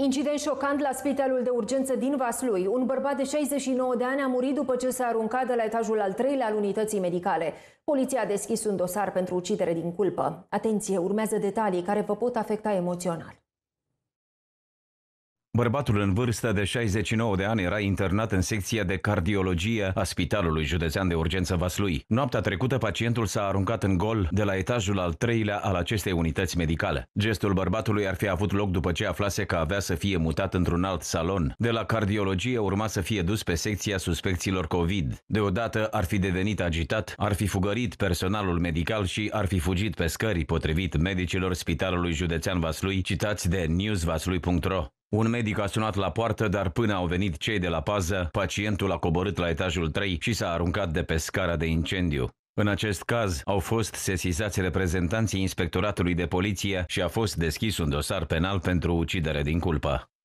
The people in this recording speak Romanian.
Incident șocant la spitalul de urgență din Vaslui. Un bărbat de 69 de ani a murit după ce s-a aruncat de la etajul al treilea al unității medicale. Poliția a deschis un dosar pentru ucidere din culpă. Atenție, urmează detalii care vă pot afecta emoțional. Bărbatul în vârstă de 69 de ani era internat în secția de cardiologie a Spitalului Județean de Urgență Vaslui. Noaptea trecută, pacientul s-a aruncat în gol de la etajul al treilea al acestei unități medicale. Gestul bărbatului ar fi avut loc după ce aflase că avea să fie mutat într-un alt salon. De la cardiologie urma să fie dus pe secția suspecțiilor COVID. Deodată ar fi devenit agitat, ar fi fugărit personalul medical și ar fi fugit pe scări, potrivit medicilor Spitalului Județean Vaslui, citați de newsvaslui.ro. Un medic a sunat la poartă, dar până au venit cei de la pază, pacientul a coborât la etajul 3 și s-a aruncat de pe scara de incendiu. În acest caz au fost sesizați reprezentanții Inspectoratului de Poliție și a fost deschis un dosar penal pentru ucidere din culpă.